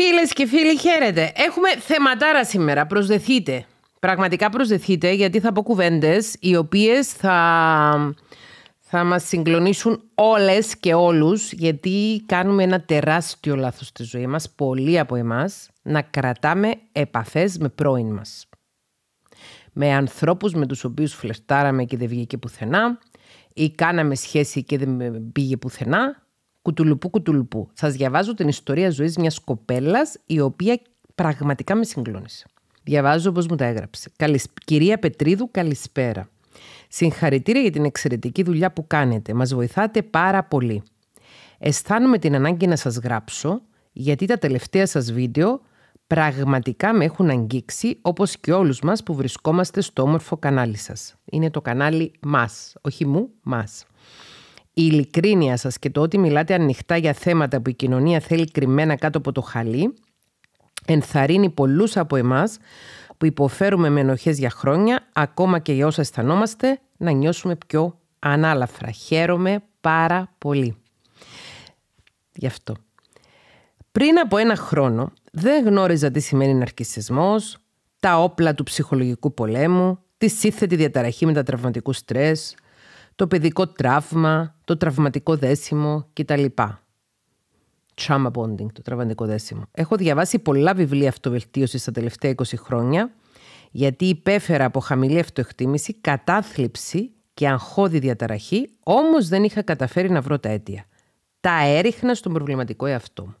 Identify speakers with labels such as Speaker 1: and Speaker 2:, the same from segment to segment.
Speaker 1: Φίλες και φίλοι, χαίρετε. Έχουμε θεματάρα σήμερα. Προσδεθείτε. Πραγματικά προσδεθείτε, γιατί θα πω κουβέντες οι οποίες θα, θα μας συγκλονίσουν όλες και όλους, γιατί κάνουμε ένα τεράστιο λάθος στη ζωή μας, πολλοί από εμάς, να κρατάμε επαφές με πρώην μας. Με ανθρώπους με τους οποίους φλερτάραμε και δεν βγήκε πουθενά ή κάναμε σχέση και δεν πήγε πουθενά Κουτουλουπού, κουτουλουπού. Σας διαβάζω την ιστορία ζωής μιας κοπέλας η οποία πραγματικά με συγκλώνησε. Διαβάζω όπως μου τα έγραψε. Κυρία Πετρίδου, καλησπέρα. Συγχαρητήρια για την εξαιρετική δουλειά που κάνετε. μας βοηθάτε πάρα πολύ. Αισθάνομαι την ανάγκη να σας γράψω, γιατί τα τελευταία σας βίντεο πραγματικά με έχουν αγγίξει, όπως και όλους μας που βρισκόμαστε στο όμορφο κανάλι σας. Είναι το κανάλι μας, όχι μου, μας η ειλικρίνεια σας και το ότι μιλάτε ανοιχτά για θέματα που η κοινωνία θέλει κρυμμένα κάτω από το χαλί ενθαρρύνει πολλούς από εμάς που υποφέρουμε με ενοχές για χρόνια, ακόμα και για όσα αισθανόμαστε, να νιώσουμε πιο ανάλαφρα. Χαίρομαι πάρα πολύ. Γι' αυτό. Πριν από ένα χρόνο δεν γνώριζα τι σημαίνει ναρκισισμός, τα όπλα του ψυχολογικού πολέμου, τη σύνθετη διαταραχή τραυματικούς στρες, το παιδικό τραύμα, το τραυματικό δέσιμο κτλ. Trauma bonding, το τραυματικό δέσιμο. Έχω διαβάσει πολλά βιβλία αυτοβελτίωσης τα τελευταία 20 χρόνια, γιατί υπέφερα από χαμηλή αυτοεκτίμηση, κατάθλιψη και αγχώδη διαταραχή, όμως δεν είχα καταφέρει να βρω τα αίτια. Τα έριχνα στον προβληματικό εαυτό μου.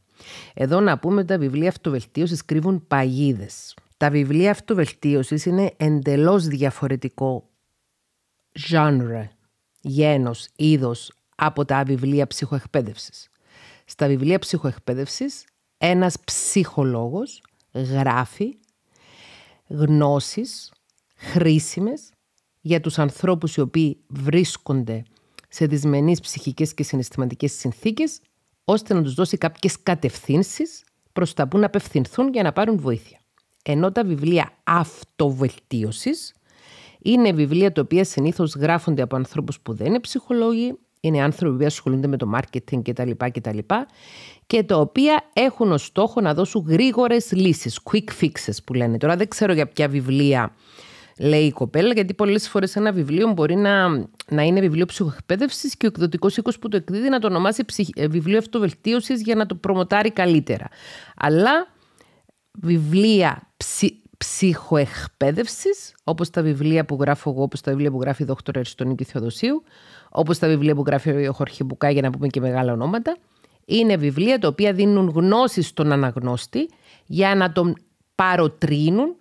Speaker 1: Εδώ να πούμε ότι τα βιβλία αυτοβελτίωσης κρύβουν παγίδες. Τα βιβλία αυτοβελτίωσης είναι εντελώς διαφορετικό genre γένος, είδος από τα βιβλία ψυχοεκπαίδευσης. Στα βιβλία ψυχοεκπαίδευσης ένας ψυχολόγος γράφει γνώσεις χρήσιμες για τους ανθρώπους οι οποίοι βρίσκονται σε δυσμενείς ψυχικές και συναισθηματικές συνθήκες ώστε να τους δώσει κάποιες κατευθύνσεις προς τα που να απευθυνθούν για να πάρουν βοήθεια. Ενώ τα βιβλία αυτοβελτίωσης είναι βιβλία τα οποία συνήθως γράφονται από ανθρώπους που δεν είναι ψυχολόγοι, είναι άνθρωποι που ασχολούνται με το marketing κτλ. κτλ και τα οποία έχουν ως στόχο να δώσουν γρήγορες λύσεις, quick fixes που λένε. Τώρα δεν ξέρω για ποια βιβλία λέει η κοπέλα, γιατί πολλές φορές ένα βιβλίο μπορεί να, να είναι βιβλίο ψυχοεκπαίδευσης και ο εκδοτικός οίκος που το εκδίδει να το ονομάσει ε, βιβλίο αυτοβελτίωσης για να το προμοτάρει καλύτερα. Αλλά βιβλία ψυχοεκπαίδευσης, όπως τα βιβλία που γράφω εγώ, όπως τα βιβλία που γράφει η δόκτωρ Αριστονίκη Θεοδοσίου, όπως τα βιβλία που γράφει ο Χορχή Μπουκά, για να πούμε και μεγάλα ονόματα. Είναι βιβλία τα οποία δίνουν γνώση στον αναγνώστη για να τον παροτρύνουν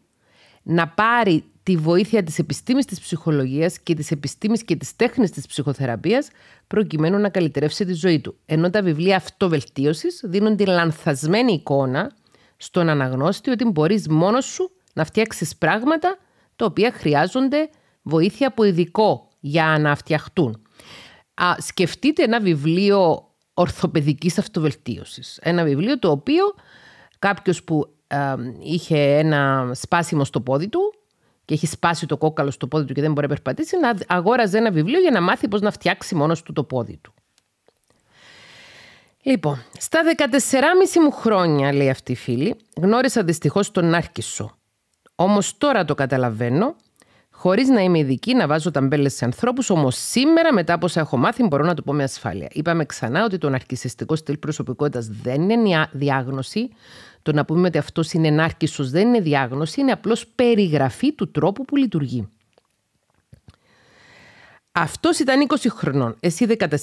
Speaker 1: να πάρει τη βοήθεια της επιστήμης της ψυχολογίας και της επιστήμης και της τέχνης της ψυχοθεραπείας προκειμένου να καλυτερεύσει τη ζωή του. Ενώ τα βιβλία αυτοβελτίωσης δίνουν τη λανθασμένη εικόνα στον αναγνώστη ότι μπορείς μόνος σου να φτιάξεις πράγματα τα οποία χρειάζονται βοήθεια από ειδικό για να φτιαχτούν. Α, σκεφτείτε ένα βιβλίο ορθοπαιδικής αυτοβελτίωσης. Ένα βιβλίο το οποίο κάποιος που ε, είχε ένα σπάσιμο στο πόδι του και έχει σπάσει το κόκαλο στο πόδι του και δεν μπορεί να περπατήσει, να αγόραζε ένα βιβλίο για να μάθει πώς να φτιάξει μόνος του το πόδι του. Λοιπόν, στα 14,5 μου χρόνια, λέει αυτή η φίλη, γνώρισα δυστυχώς τον Άρκησο. Όμως τώρα το καταλαβαίνω, χωρίς να είμαι ειδική να βάζω ταμπέλες σε ανθρώπους, όμως σήμερα μετά από όσα έχω μάθει μπορώ να το πω με ασφάλεια. Είπαμε ξανά ότι το ναρκιστικό στυλ προσωπικότητας δεν είναι διάγνωση, το να πούμε ότι αυτός είναι ενάρκησο δεν είναι διάγνωση, είναι απλώς περιγραφή του τρόπου που λειτουργεί. Αυτός ήταν 20 χρονών. Εσύ 14,5,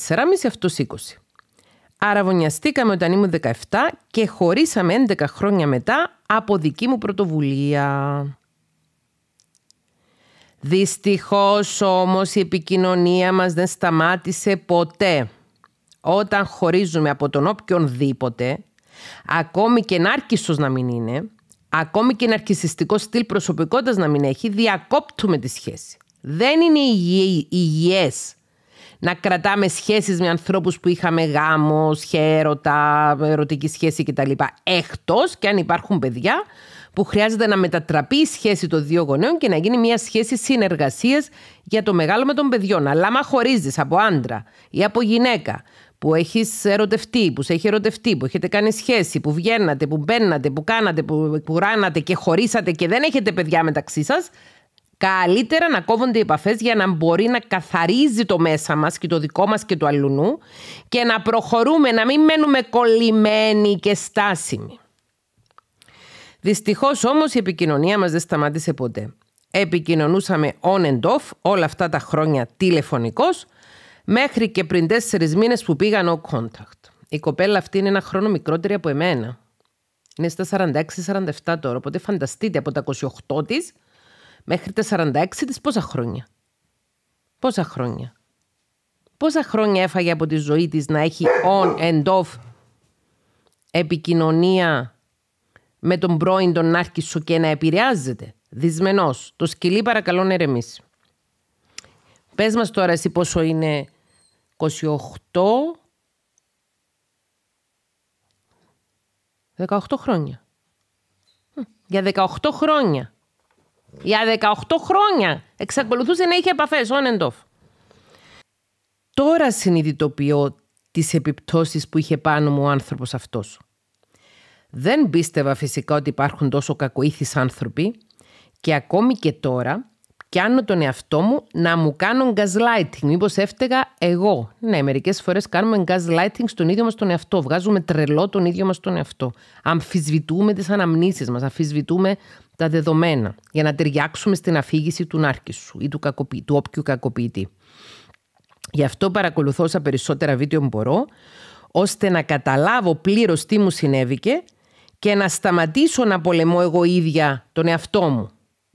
Speaker 1: αυτό 20. Αραβωνιαστήκαμε όταν ήμουν 17 και χωρίσαμε 11 χρόνια μετά από δική μου πρωτοβουλία. Δυστυχώς όμως η επικοινωνία μας δεν σταμάτησε ποτέ. Όταν χωρίζουμε από τον οποιονδήποτε, ακόμη και ναρκισσος να μην είναι, ακόμη και ναρκισσιστικό στυλ προσωπικότητας να μην έχει, διακόπτουμε τη σχέση. Δεν είναι υγιές υγιές να κρατάμε σχέσεις με ανθρώπους που είχαμε γάμο, σχέρωτα, ερωτική σχέση κτλ. Εκτός και αν υπάρχουν παιδιά που χρειάζεται να μετατραπεί η σχέση των δύο γονέων και να γίνει μια σχέση συνεργασίας για το μεγάλο με των παιδιών. Αλλά άμα χωρίζεις από άντρα ή από γυναίκα που έχεις ερωτευτεί, που σε έχει ερωτευτεί, που έχετε κάνει σχέση, που βγαίνατε, που μπαίνατε, που κάνατε, που, που ράνατε και χωρίσατε και δεν έχετε παιδιά μεταξύ σας, Καλύτερα να κόβονται οι επαφές για να μπορεί να καθαρίζει το μέσα μας και το δικό μας και το αλλουνού και να προχωρούμε, να μην μένουμε κολλημένοι και στάσιμοι. Δυστυχώς όμως η επικοινωνία μας δεν σταμάτησε ποτέ. Επικοινωνούσαμε on and off όλα αυτά τα χρόνια τηλεφωνικώς, μέχρι και πριν τέσσερις μήνες που πήγα no contact. Η κοπέλα αυτή είναι ένα χρόνο μικρότερη από εμένα. Είναι στα 46-47 τώρα, οπότε φανταστείτε από τα 28 της Μέχρι τα 46 της πόσα χρόνια. Πόσα χρόνια. Πόσα χρόνια έφαγε από τη ζωή της να έχει on and off επικοινωνία με τον πρώην τον Νάρκησο και να επηρεάζεται. Δυσμενός. Το σκυλί παρακαλώ να ερεμήσει. Πες μας τώρα εσύ πόσο είναι 28... 18 χρόνια. Hm, για 18 χρόνια για 18 χρόνια εξακολουθούσε να είχε επαφές on and Τώρα συνειδητοποιώ τις επιπτώσεις που είχε πάνω μου ο άνθρωπος αυτός. Δεν πίστευα φυσικά ότι υπάρχουν τόσο κακοήθεις άνθρωποι και ακόμη και τώρα πιάνω τον εαυτό μου να μου κάνουν gaslighting. Μήπως έφταιγα εγώ. Ναι, μερικές φορές κάνουμε gaslighting στον ίδιο μας τον εαυτό. Βγάζουμε τρελό τον ίδιο μας τον εαυτό. Αμφισβητούμε τις αναμνήσεις μας. Αμφισβητούμε τα δεδομένα για να ταιριάξουμε στην αφήγηση του νάρκη σου ή του, του όποιου κακοποιητή. Γι' αυτό παρακολουθώ όσα περισσότερα βίντεο μπορώ, ώστε να καταλάβω πλήρως τι μου συνέβηκε και να σταματήσω να πολεμώ εγώ ίδια τον εαυτό μου.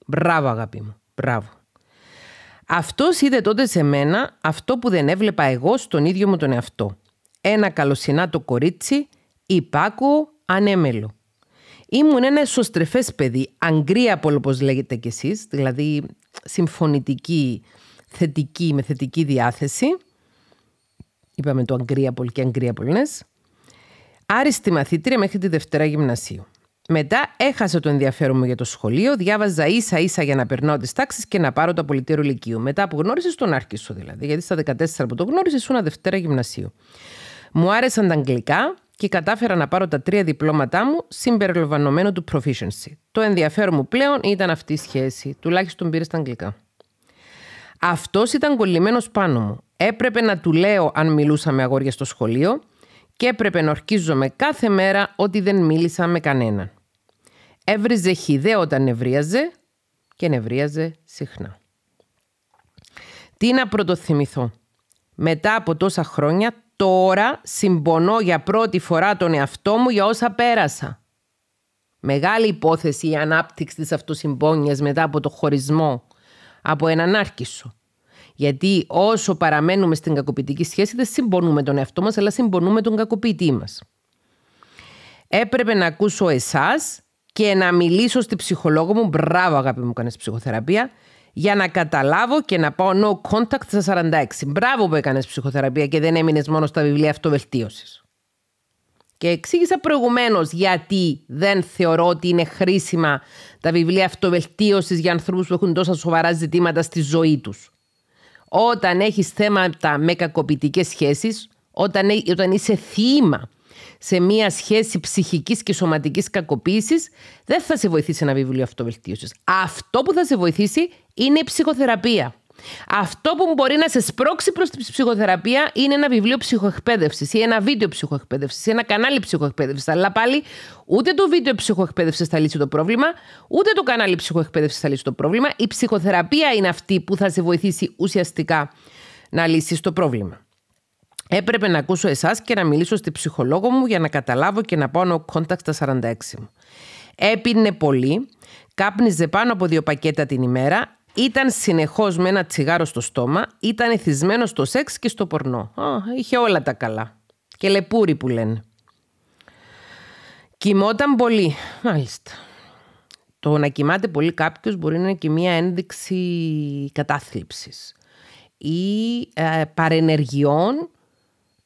Speaker 1: Μπράβο αγάπη μου, μπράβο. Αυτός είδε τότε σε μένα αυτό που δεν έβλεπα εγώ στον ίδιο μου τον εαυτό. Ένα καλοσυνάτο κορίτσι, υπάκου ανέμελο. Ήμουν ένα εσωστρεφές παιδί, αγκρίαπολ όπω λέγεται κι εσείς, δηλαδή συμφωνητική, θετική, με θετική διάθεση. Είπαμε το αγκρίαπολ και αγκρίαπολνες. Άριστη μαθήτρια μέχρι τη Δευτέρα Γυμνασίου. Μετά έχασα το ενδιαφέρον μου για το σχολείο, διάβαζα ίσα ίσα για να περνάω τις τάξεις και να πάρω το απολυτήριο λυκείο. Μετά που γνώρισες, τον άρχισε δηλαδή. Γιατί στα 14 που το γνώρισες, ήσουν Δευτέρα Γυμνασίου. Μου άρεσαν τα αγγλικά, και κατάφερα να πάρω τα τρία διπλώματά μου συμπεριλαμβανομένου του proficiency. Το ενδιαφέρον μου πλέον ήταν αυτή η σχέση, τουλάχιστον πήρε στα αγγλικά. Αυτός ήταν κολλημένος πάνω μου. Έπρεπε να του λέω αν μιλούσαμε αγόρια στο σχολείο και έπρεπε να ορκίζομαι κάθε μέρα ότι δεν μίλησα με κανέναν. Έβριζε χιδέ όταν νευρίαζε και νευρίαζε συχνά. Τι να πρωτοθυμηθώ. Μετά από τόσα χρόνια Τώρα συμπονώ για πρώτη φορά τον εαυτό μου για όσα πέρασα. Μεγάλη υπόθεση η ανάπτυξη της αυτοσυμπόνιας μετά από το χωρισμό από έναν άρκισο. Γιατί όσο παραμένουμε στην κακοποιητική σχέση δεν συμπονούμε τον εαυτό μας αλλά συμπονούμε τον κακοποιητή μας. Έπρεπε να ακούσω εσάς και να μιλήσω στη ψυχολόγο μου. Μπράβο αγάπη μου, κάνεις ψυχοθεραπεία για να καταλάβω και να πάω no contact στα 46. Μπράβο που έκανες ψυχοθεραπεία και δεν έμεινες μόνο στα βιβλία αυτοβελτίωσης. Και εξήγησα προηγουμένως γιατί δεν θεωρώ ότι είναι χρήσιμα τα βιβλία αυτοβελτίωσης για ανθρώπους που έχουν τόσα σοβαρά ζητήματα στη ζωή τους. Όταν έχεις θέματα με κακοποιητικές σχέσεις, όταν, ε, όταν είσαι θύμα σε μία σχέση ψυχικής και σωματικής κακοποίησης, δεν θα σε βοηθήσει ένα βιβλίο αυτοβελτίωσης. Αυτό που θα σε βοηθήσει είναι η ψυχοθεραπεία. Αυτό που μπορεί να σε σπρώξει προς την ψυχοθεραπεία είναι ένα βιβλίο ψυχοεκπαίδευσης ή ένα βίντεο ψυχοεκπαίδευσης ή ένα κανάλι ψυχοεκπαίδευσης. Αλλά πάλι ούτε το βίντεο ψυχοεκπαίδευσης θα λύσει το πρόβλημα, ούτε το κανάλι ψυχοεκπαίδευσης θα λύσει το πρόβλημα. Η ψυχοθεραπεία είναι αυτή που θα σε βοηθήσει ουσιαστικά να λύσεις το πρόβλημα. Έπρεπε να ακούσω εσάς και να μιλήσω στη ψυχολόγο μου για να καταλάβω και να πάω no contact στα 46 μου. Έπινε πολύ, κάπνιζε πάνω από δύο πακέτα την ημέρα, ήταν συνεχώς με ένα τσιγάρο στο στόμα, ήταν εθισμένο στο σεξ και στο πορνό. Α, είχε όλα τα καλά. Και λεπούρι που λένε. Κοιμόταν πολύ. Μάλιστα. Το να κοιμάται πολύ κάποιος μπορεί να είναι και μία ένδειξη κατάθλιψης ή ε, παρενεργειών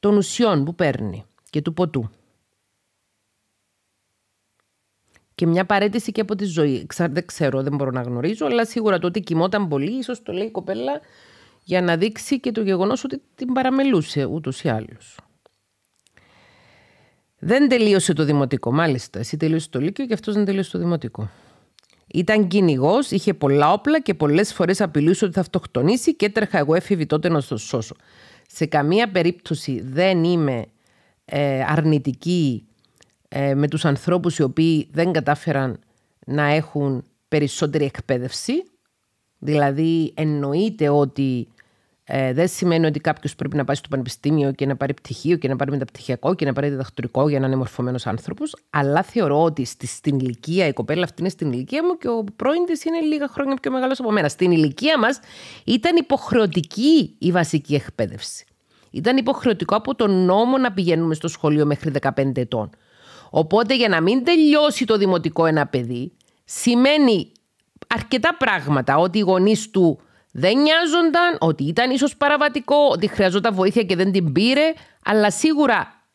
Speaker 1: των ουσιών που παίρνει και του ποτού. Και μια παρέτηση και από τη ζωή. Δεν ξέρω, δεν μπορώ να γνωρίζω, αλλά σίγουρα το ότι κοιμόταν πολύ, ίσως το λέει η κοπέλα, για να δείξει και το γεγονός ότι την παραμελούσε ούτως ή άλλως. Δεν τελείωσε το δημοτικό, μάλιστα. Εσύ τελείωσες το Λύκειο και αυτός δεν τελείωσε το δημοτικό. Ήταν κυνηγός, είχε πολλά όπλα και πολλές φορές απειλούσε ότι θα αυτοκτονήσει και έτρεχα εγώ έφηβη τότε να το σώσω. Σε καμία περίπτωση δεν είμαι ε, αρνητική ε, με τους ανθρώπους οι οποίοι δεν κατάφεραν να έχουν περισσότερη εκπαίδευση. Δηλαδή εννοείται ότι ε, δεν σημαίνει ότι κάποιος πρέπει να πάει στο πανεπιστήμιο και να πάρει πτυχίο και να πάρει μεταπτυχιακό και να πάρει διδακτορικό για να είναι μορφωμένος άνθρωπος. Αλλά θεωρώ ότι στη, στην ηλικία, η κοπέλα αυτή είναι στην ηλικία μου και ο πρώην της είναι λίγα χρόνια πιο μεγάλος από μένα. Στην ηλικία μας ήταν υποχρεωτική η βασική εκπαίδευση. Ήταν υποχρεωτικό από τον νόμο να πηγαίνουμε στο σχολείο μέχρι 15 ετών. Οπότε για να μην τελειώσει το δημοτικό ένα παιδί, σημαίνει αρκετά πράγματα ότι οι γονείς του δεν νοιάζονταν, ότι ήταν ίσως παραβατικό, ότι χρειαζόταν βοήθεια και δεν την πήρε, αλλά σίγουρα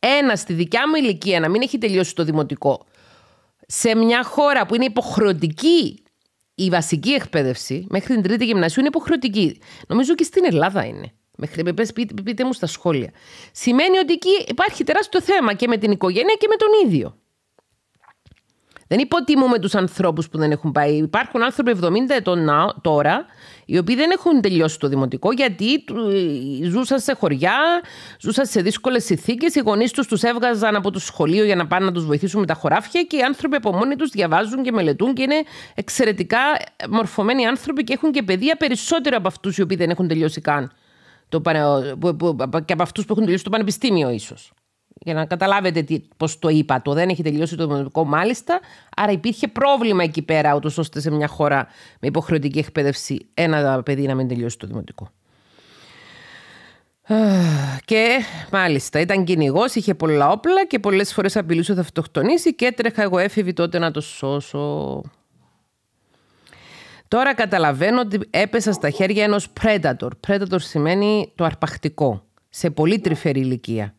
Speaker 1: ένα στη δικιά μου ηλικία να μην έχει τελειώσει το δημοτικό σε μια χώρα που είναι υποχρεωτική η βασική εκπαίδευση, μέχρι την τρίτη γυμνασίου είναι υποχρεωτική. Νομίζω και στην Ελλάδα είναι. Μέχρι, πείτε, πείτε μου στα σχόλια. Σημαίνει ότι εκεί υπάρχει τεράστιο θέμα και με την οικογένεια και με τον ίδιο. Δεν υποτιμούμε τους ανθρώπους που δεν έχουν πάει. Υπάρχουν άνθρωποι 70 ετών τώρα, οι οποίοι δεν έχουν τελειώσει το δημοτικό, γιατί ε, ζούσαν σε χωριά, ζούσαν σε δύσκολες συνθήκες. Οι γονείς τους τους έβγαζαν από το σχολείο για να πάνε να τους βοηθήσουν με τα χωράφια και οι άνθρωποι από μόνοι τους διαβάζουν και μελετούν και είναι εξαιρετικά μορφωμένοι άνθρωποι και έχουν και παιδεία περισσότερο από αυτούς οι οποίοι δεν έχουν τελειώσει καν. Το, και από αυτούς που έχουν τελειώσει το πανεπιστήμιο, ίσως για να καταλάβετε πώς το είπα το. Δεν έχει τελειώσει το δημοτικό, μάλιστα. Άρα υπήρχε πρόβλημα εκεί πέρα, ούτως ώστε σε μια χώρα με υποχρεωτική εκπαίδευση ένα παιδί να μην τελειώσει το δημοτικό. Και μάλιστα ήταν κυνηγός, είχε πολλά όπλα και πολλές φορές απειλούσε θα αυτοκτονήσει και έτρεχα εγώ έφηβη τότε να το σώσω. Τώρα καταλαβαίνω ότι έπεσα στα χέρια ενός predator. Predator σημαίνει το αρπακτικό, σε πολύ τρυφερή ηλικία.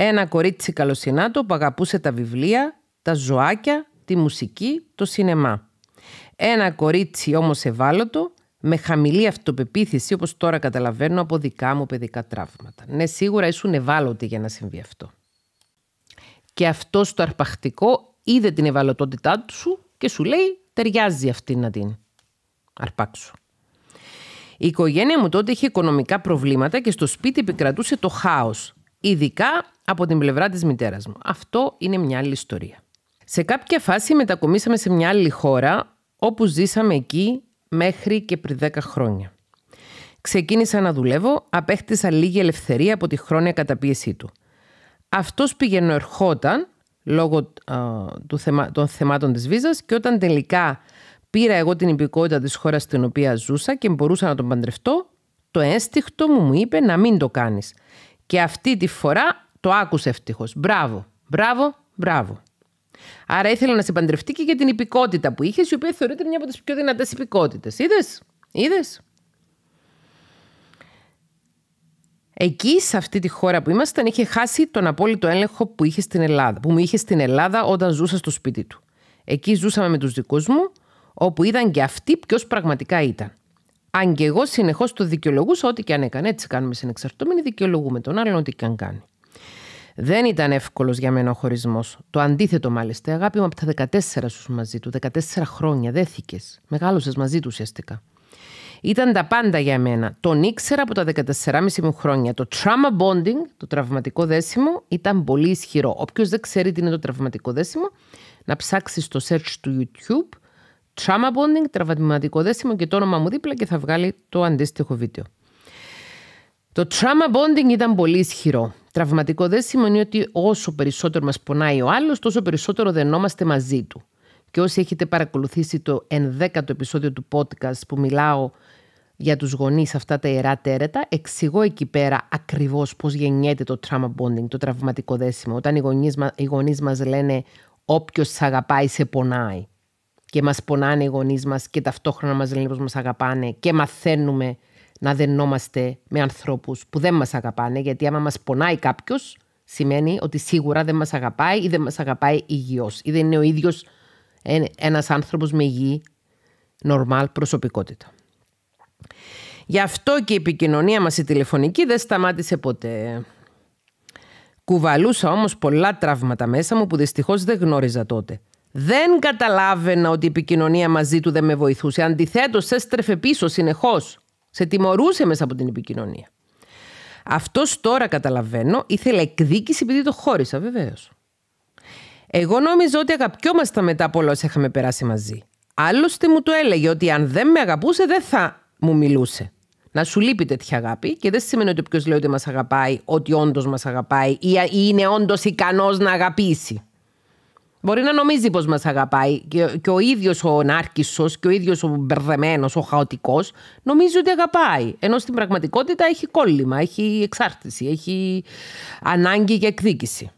Speaker 1: Ένα κορίτσι καλοσυνάτο που αγαπούσε τα βιβλία, τα ζωάκια, τη μουσική, το σινεμά. Ένα κορίτσι όμως ευάλωτο, με χαμηλή αυτοπεποίθηση, όπως τώρα καταλαβαίνω από δικά μου παιδικά τραύματα. Ναι, σίγουρα ήσουν ευάλωτοι για να συμβεί αυτό. Και αυτό το αρπακτικό είδε την ευαλωτότητά του σου και σου λέει ταιριάζει αυτή να την αρπάξω. Η οικογένεια μου τότε είχε οικονομικά προβλήματα και στο σπίτι επικρατούσε το χάος. Ειδικά από την πλευρά της μητέρας μου. Αυτό είναι μια άλλη ιστορία. Σε κάποια φάση μετακομίσαμε σε μια άλλη χώρα όπου ζήσαμε εκεί μέχρι και πριν 10 χρόνια. Ξεκίνησα να δουλεύω, απέκτησα λίγη ελευθερία από τη χρόνια καταπίεσή του. Αυτός πηγαίνω ερχόταν λόγω του των θεμάτων της βίζας και όταν τελικά πήρα εγώ την υπηκότητα της χώρας στην οποία ζούσα και μπορούσα να τον παντρευτώ, το ένστικτο μου μου είπε να μην το κάνεις. Και αυτή τη φορά το άκουσε ευτυχώς. Μπράβο, μπράβο, μπράβο. Άρα ήθελε να σε παντρευτεί και για την υπηκότητα που είχες, η οποία θεωρείται μια από τις πιο δυνατές υπηκότητες. Είδες, είδες. Εκεί, σε αυτή τη χώρα που ήμασταν, είχε χάσει τον απόλυτο έλεγχο που, είχε στην Ελλάδα, που μου είχε στην Ελλάδα όταν ζούσα στο σπίτι του. Εκεί ζούσαμε με τους δικούς μου, όπου είδαν και αυτοί ποιος πραγματικά ήταν. Αν και εγώ συνεχώς το δικαιολογούσα, ό,τι και αν έκανε, έτσι κάνουμε συνεξαρτώμενοι, δικαιολογούμε τον άλλον, ό,τι και αν κάνει. Δεν ήταν εύκολος για μένα ο χωρισμός. Το αντίθετο, μάλιστα. Αγάπη μου από τα 14 σου μαζί του. 14 χρόνια δέθηκες. Μεγάλωσες μαζί του ουσιαστικά. Ήταν τα πάντα για μένα. Τον ήξερα από τα 14,5 μου χρόνια. Το trauma bonding, το τραυματικό δέσιμο, ήταν πολύ ισχυρό. Όποιος δεν ξέρει τι είναι το τραυματικό δέσιμο, να ψάξεις στο search του YouTube trauma bonding, τραυματικό δέσιμο και το όνομα μου δίπλα και θα βγάλει το αντίστοιχο βίντεο. Το trauma bonding ήταν πολύ ισχυρό. Τραυματικό δεν σημαίνει ότι όσο περισσότερο μας πονάει ο άλλος, τόσο περισσότερο δενόμαστε μαζί του. Και όσοι έχετε παρακολουθήσει το ενδέκατο επεισόδιο του podcast που μιλάω για τους γονείς αυτά τα ιερά τέρετα, εξηγώ εκεί πέρα ακριβώς πώς γεννιέται το trauma bonding, το τραυματικό δέσιμο. Όταν οι γονείς, οι μας λένε όποιος σε αγαπάει σε πονάει και μας πονάνε οι γονείς μας και ταυτόχρονα μας λένε πως μας αγαπάνε και μαθαίνουμε να δενόμαστε με ανθρώπους που δεν μας αγαπάνε, γιατί άμα μας πονάει κάποιος, σημαίνει ότι σίγουρα δεν μας αγαπάει ή δεν μας αγαπάει υγιώς ή δεν είναι ο ίδιος ένας άνθρωπος με υγιή, νορμάλ προσωπικότητα. Γι' αυτό και η επικοινωνία μας η τηλεφωνική δεν σταμάτησε ποτέ. Κουβαλούσα όμως πολλά τραύματα μέσα μου που δυστυχώς δεν γνώριζα τότε. Δεν καταλάβαινα ότι η επικοινωνία μαζί του δεν με βοηθούσε. Αντιθέτως, έστρεφε πίσω συνεχώς. Σε τιμωρούσε μέσα από την επικοινωνία. Αυτός τώρα καταλαβαίνω ήθελε εκδίκηση επειδή το χώρισα, βεβαίως. Εγώ νόμιζα ότι αγαπιόμασταν μετά από όλα όσα είχαμε περάσει μαζί. Άλλωστε μου το έλεγε ότι αν δεν με αγαπούσε, δεν θα μου μιλούσε. Να σου λείπει τέτοια αγάπη και δεν σημαίνει ότι όποιος λέει ότι μας αγαπάει, ότι όντως μας αγαπάει ή είναι όντως ικανός να αγαπήσει. Μπορεί να νομίζει πως μας αγαπάει. Και, και ο ίδιος ο νάρκησο και ο ίδιος ο μπερδεμένος, ο χαοτικός, νομίζει ότι αγαπάει. Ενώ στην πραγματικότητα έχει κόλλημα, έχει εξάρτηση, έχει ανάγκη για εκδίκηση.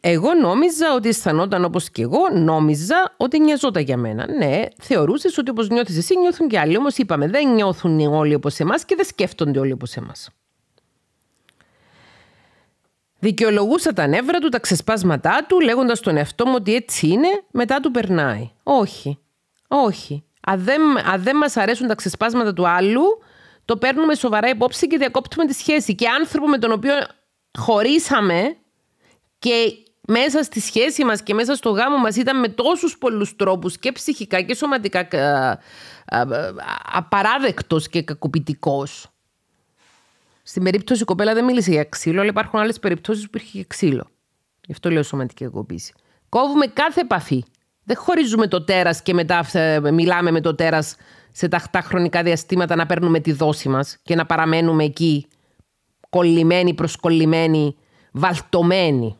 Speaker 1: Εγώ νόμιζα ότι αισθανόταν όπως και εγώ, νόμιζα ότι νοιαζόταν για μένα. Ναι, θεωρούσες ότι όπως νιώθεις εσύ, νιώθουν και άλλοι. Όμως είπαμε, δεν νιώθουν όλοι όπως εμάς και δεν σκέφτονται όλοι όπως εμάς. Δικαιολογούσα τα νεύρα του, τα ξεσπάσματά του, λέγοντας τον εαυτό μου ότι έτσι είναι, μετά του περνάει. Όχι. Όχι. Αν δεν, αν μας αρέσουν τα ξεσπάσματα του άλλου, το παίρνουμε σοβαρά υπόψη και διακόπτουμε τη σχέση. Και άνθρωπο με τον οποίο χωρίσαμε και μέσα στη σχέση μας και μέσα στο γάμο μας ήταν με τόσους πολλούς τρόπους και ψυχικά και σωματικά απαράδεκτος και κακοποιητικός στην περίπτωση η κοπέλα δεν μίλησε για ξύλο, αλλά υπάρχουν άλλες περιπτώσεις που υπήρχε και ξύλο. Γι' αυτό λέω σωματική κακοποίηση. Κόβουμε κάθε επαφή. Δεν χωρίζουμε το τέρας και μετά ε, μιλάμε με το τέρας σε ταχτά χρονικά διαστήματα να παίρνουμε τη δόση μας και να παραμένουμε εκεί κολλημένοι, προσκολλημένοι, βαλτωμένοι.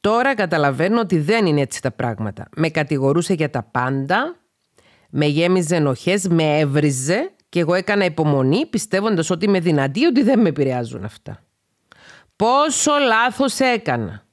Speaker 1: Τώρα καταλαβαίνω ότι δεν είναι έτσι τα πράγματα. Με κατηγορούσε για τα πάντα με γέμιζε ενοχές, με έβριζε και εγώ έκανα υπομονή πιστεύοντας ότι είμαι δυνατή, ότι δεν με επηρεάζουν αυτά. Πόσο λάθος έκανα.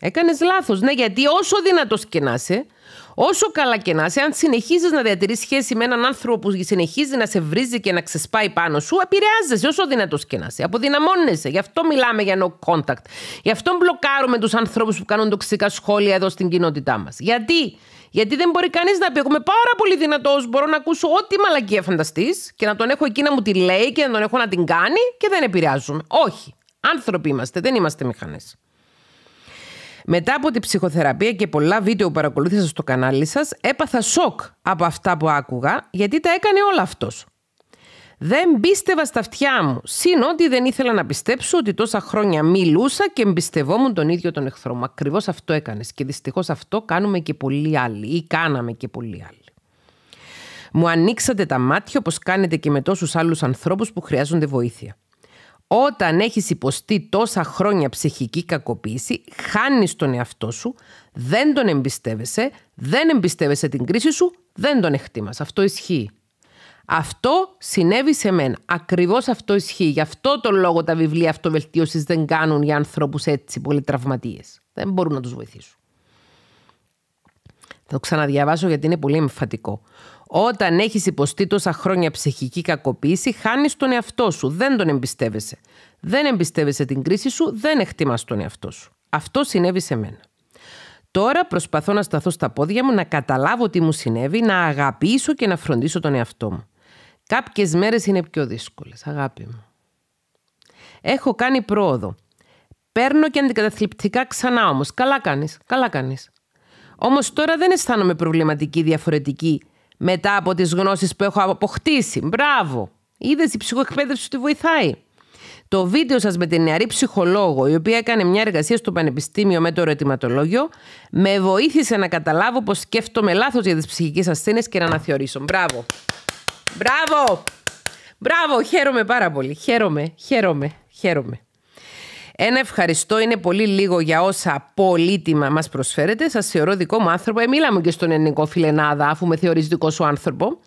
Speaker 1: Έκανες λάθος. Ναι, γιατί όσο δυνατός και να είσαι, όσο καλά και να είσαι, αν συνεχίζεις να διατηρείς σχέση με έναν άνθρωπο που συνεχίζει να σε βρίζει και να ξεσπάει πάνω σου, επηρεάζεσαι όσο δυνατός και να είσαι. Αποδυναμώνεσαι. Γι' αυτό μιλάμε για no contact. Γι' αυτό μπλοκάρουμε τους ανθρώπους που κάνουν τοξικά σχόλια εδώ στην κοινότητά μας. Γιατί? Γιατί δεν μπορεί κανείς να πει: Εγώ είμαι πάρα πολύ δυνατός. Μπορώ να ακούσω ό,τι μαλακία φανταστείς και να τον έχω εκεί να μου τη λέει και να τον έχω να την κάνει και δεν επηρεάζουν. Όχι. Άνθρωποι είμαστε, δεν είμαστε μηχανές. Μετά από την ψυχοθεραπεία και πολλά βίντεο που παρακολούθησα στο κανάλι σας, έπαθα σοκ από αυτά που άκουγα, γιατί τα έκανε όλα αυτός. Δεν πίστευα στα αυτιά μου, συν ότι δεν ήθελα να πιστέψω ότι τόσα χρόνια μιλούσα και εμπιστευόμουν τον ίδιο τον εχθρό μου. Ακριβώς αυτό έκανες. Και δυστυχώς αυτό κάνουμε και πολλοί άλλοι, ή κάναμε και πολλοί άλλοι. Μου ανοίξατε τα μάτια όπως κάνετε και με τόσους άλλους ανθρώπους που χρειάζονται βοήθεια. Όταν έχεις υποστεί τόσα χρόνια ψυχική κακοποίηση, χάνεις τον εαυτό σου, δεν τον εμπιστεύεσαι, δεν εμπιστεύεσαι την κρίση σου, δεν τον εκτίμας. Αυτό ισχύει. Αυτό συνέβη σε μένα. Ακριβώς αυτό ισχύει. Γι' αυτό τον λόγο τα βιβλία αυτοβελτίωσης δεν κάνουν για ανθρώπους έτσι πολύ τραυματίες. Δεν μπορούν να τους βοηθήσουν. Θα το ξαναδιαβάσω γιατί είναι πολύ εμφατικό. Όταν έχεις υποστεί τόσα χρόνια ψυχική κακοποίηση, χάνεις τον εαυτό σου. Δεν τον εμπιστεύεσαι. Δεν εμπιστεύεσαι την κρίση σου, δεν εκτιμάς τον εαυτό σου. Αυτό συνέβη σε μένα. Τώρα προσπαθώ να σταθώ στα πόδια μου, να καταλάβω τι μου συνέβη, να αγαπήσω και να φροντίσω τον εαυτό μου. Κάποιες μέρες είναι πιο δύσκολες, αγάπη μου. Έχω κάνει πρόοδο. Παίρνω και αντικαταθλιπτικά ξανά όμως. Καλά κάνεις, καλά κάνεις. Όμως τώρα δεν αισθάνομαι προβληματική, διαφορετική μετά από τις γνώσεις που έχω αποκτήσει. Μπράβο! Είδες η ψυχοεκπαίδευση ότι βοηθάει. Το βίντεο σας με την νεαρή ψυχολόγο, η οποία έκανε μια εργασία στο Πανεπιστήμιο με το ερωτηματολόγιο, με βοήθησε να καταλάβω πως σκέφτομαι λάθος για τις ψυχικές ασθένειες και να αναθεωρήσω. Μπράβο! Μπράβο! Μπράβο! Χαίρομαι πάρα πολύ. Χαίρομαι, χαίρομαι, χαίρομαι. Ένα ευχαριστώ είναι πολύ λίγο για όσα πολύτιμα μας προσφέρετε. Σας θεωρώ δικό μου άνθρωπο. Ε, μου και στον ελληνικό φιλενάδα, αφού με θεωρείς δικό σου άνθρωπο.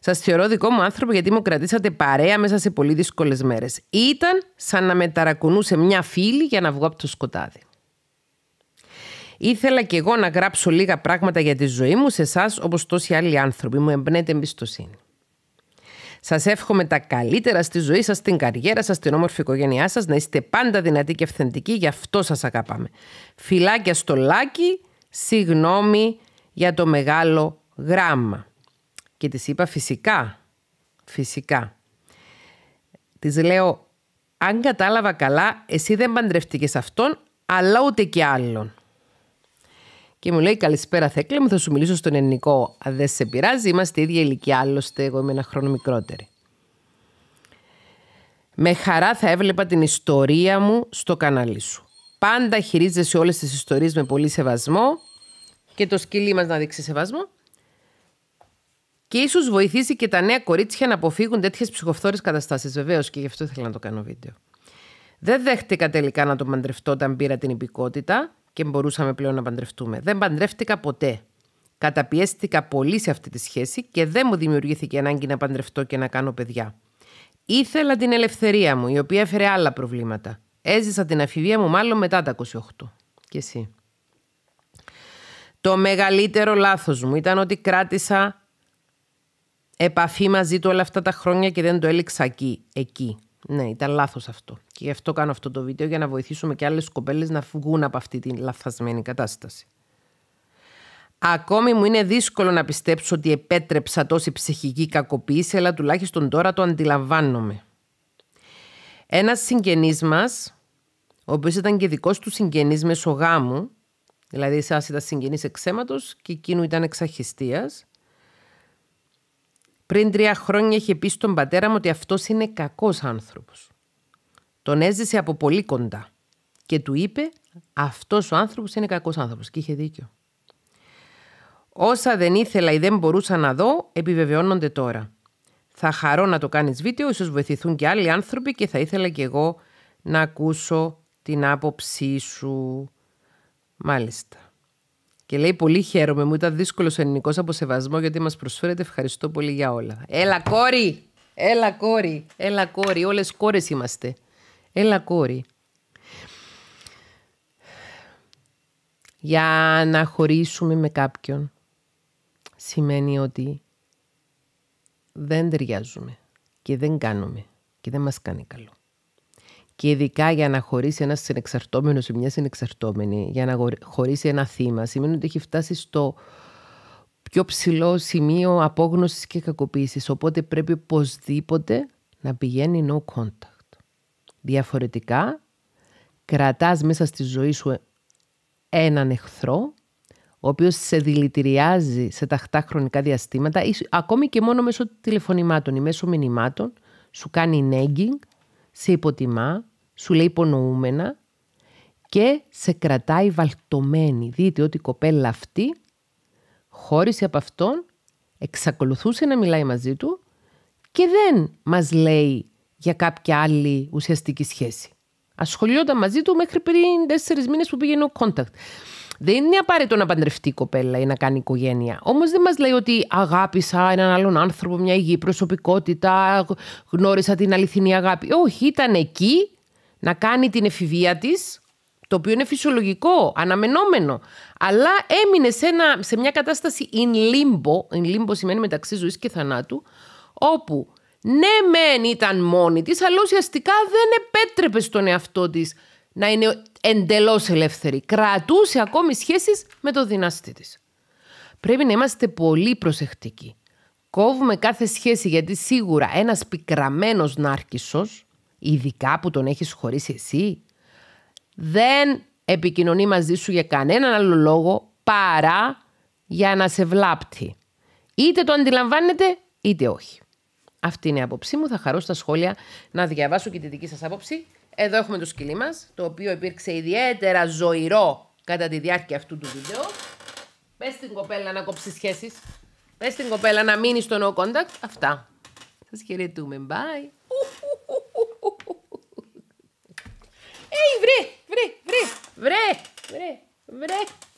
Speaker 1: Σας θεωρώ δικό μου άνθρωπο γιατί μου κρατήσατε παρέα μέσα σε πολύ δύσκολες μέρες. Ήταν σαν να με ταρακουνούσε μια φίλη για να βγω από το σκοτάδι. Ήθελα κι εγώ να γράψω λίγα πράγματα για τη ζωή μου σε εσάς, όπως τόσοι άλλοι άνθρωποι. Μου εμπνέεται εμπιστοσύνη. Σας εύχομαι τα καλύτερα στη ζωή σας, στην καριέρα σας, στην όμορφη οικογένειά σας, να είστε πάντα δυνατοί και αυθεντικοί, γι' αυτό σας αγαπάμε. Φιλάκια στο λάκι, συγγνώμη για το μεγάλο γράμμα. Και της είπα φυσικά, φυσικά. Της λέω, αν κατάλαβα καλά, εσύ δεν παντρευτήκε αυτόν, αλλά ούτε και άλλον. Και μου λέει: Καλησπέρα, Θέκλα μου, θα σου μιλήσω στον ελληνικό. δεν σε πειράζει, είμαστε ίδια ηλικία. Άλλωστε, εγώ είμαι ένα χρόνο μικρότερη. Με χαρά θα έβλεπα την ιστορία μου στο κανάλι σου. Πάντα χειρίζεσαι όλες τις ιστορίες με πολύ σεβασμό και το σκυλί μας να δείξει σεβασμό. Και ίσως βοηθήσει και τα νέα κορίτσια να αποφύγουν τέτοιες ψυχοφθόρες καταστάσεις. Βεβαίως και γι' αυτό ήθελα να το κάνω βίντεο. Δεν δέχτηκα τελικά να το μαντρευτώ όταν πήρα την υπηκότητα και μπορούσαμε πλέον να παντρευτούμε. Δεν παντρεύτηκα ποτέ. Καταπιέστηκα πολύ σε αυτή τη σχέση και δεν μου δημιουργήθηκε ανάγκη να παντρευτώ και να κάνω παιδιά. Ήθελα την ελευθερία μου, η οποία έφερε άλλα προβλήματα. Έζησα την αφηβεία μου μάλλον μετά τα 28. Και εσύ. Το μεγαλύτερο λάθος μου ήταν ότι κράτησα επαφή μαζί του όλα αυτά τα χρόνια και δεν το έλεξα εκεί. Ναι, ήταν λάθος αυτό. Και γι' αυτό κάνω αυτό το βίντεο για να βοηθήσουμε και άλλες κοπέλες να βγουν από αυτή την λαθασμένη κατάσταση. Ακόμη μου είναι δύσκολο να πιστέψω ότι επέτρεψα τόση ψυχική κακοποίηση, αλλά τουλάχιστον τώρα το αντιλαμβάνομαι. Ένας συγγενής μας, ο οποίος ήταν και δικός του συγγενής μέσω γάμου, δηλαδή εσάς ήταν συγγενής εξαίματο και εκείνου ήταν εξαχιστίας, πριν τρία χρόνια είχε πει στον πατέρα μου ότι αυτός είναι κακός άνθρωπος. Τον έζησε από πολύ κοντά και του είπε αυτός ο άνθρωπος είναι κακός άνθρωπος. Και είχε δίκιο. Όσα δεν ήθελα ή δεν μπορούσα να δω, επιβεβαιώνονται τώρα. Θα χαρώ να το κάνεις βίντεο, ίσως βοηθηθούν και άλλοι άνθρωποι και θα ήθελα και εγώ να ακούσω την άποψή σου. Μάλιστα. Και λέει: Πολύ χαίρομαι, μου ήταν δύσκολος ο ελληνικός σεβασμό γιατί μας προσφέρετε. Ευχαριστώ πολύ για όλα. Έλα, κόρη! Έλα, κόρη! Έλα, κόρη! Όλες κόρες είμαστε. Έλα, κόρη. Για να χωρίσουμε με κάποιον σημαίνει ότι δεν ταιριάζουμε και δεν κάνουμε και δεν μας κάνει καλό και ειδικά για να χωρίσει ένας συνεξαρτώμενος ή μια συνεξαρτώμενη, για να χωρίσει ένα θύμα, σημαίνει ότι έχει φτάσει στο πιο ψηλό σημείο απόγνωσης και κακοποίησης. Οπότε πρέπει οπωσδήποτε να πηγαίνει no contact. Διαφορετικά, κρατάς μέσα στη ζωή σου έναν εχθρό, ο οποίος σε δηλητηριάζει σε ταχτά χρονικά διαστήματα, ακόμη και μόνο μέσω τηλεφωνημάτων ή μέσω μηνυμάτων, σου κάνει nagging, σε υποτιμά, σου λέει υπονοούμενα και σε κρατάει βαλτωμένη. Δείτε ότι η κοπέλα αυτή χώρισε από αυτόν, εξακολουθούσε να μιλάει μαζί του και δεν μας λέει για κάποια άλλη ουσιαστική σχέση. Ασχολιόταν μαζί του μέχρι πριν τέσσερις μήνες που πήγαινε ο contact. Δεν είναι απαραίτητο να παντρευτεί η κοπέλα ή να κάνει οικογένεια. Όμως δεν μας λέει ότι αγάπησα έναν άλλον άνθρωπο, μια υγιή προσωπικότητα, γνώρισα την αληθινή αγάπη. Όχι, ήταν εκεί να κάνει την εφηβεία της, το οποίο είναι φυσιολογικό, αναμενόμενο, αλλά έμεινε σε, ένα, σε μια κατάσταση in limbo, in limbo σημαίνει μεταξύ ζωής και θανάτου, όπου ναι μεν ήταν μόνη της, αλλά ουσιαστικά δεν επέτρεπε στον εαυτό της να είναι εντελώς ελεύθερη. Κρατούσε ακόμη σχέσεις με το δυνάστη της. Πρέπει να είμαστε πολύ προσεκτικοί. Κόβουμε κάθε σχέση γιατί σίγουρα ένας πικραμένος νάρκισος, ειδικά που τον έχεις χωρίσει εσύ. Δεν επικοινωνεί μαζί σου για κανέναν άλλο λόγο παρά για να σε βλάπτει. Είτε το αντιλαμβάνεται είτε όχι. Αυτή είναι η άποψή μου. Θα χαρώ στα σχόλια να διαβάσω και τη δική σας άποψη. Εδώ έχουμε το σκυλί μας, το οποίο υπήρξε ιδιαίτερα ζωηρό κατά τη διάρκεια αυτού του βίντεο. Πες στην κοπέλα να κόψεις σχέσεις. Πες στην κοπέλα να μείνεις στο no contact. Αυτά. Σας χαιρετούμε. Bye. Hé, hey, vrij, vrij, vré, vré, vrij,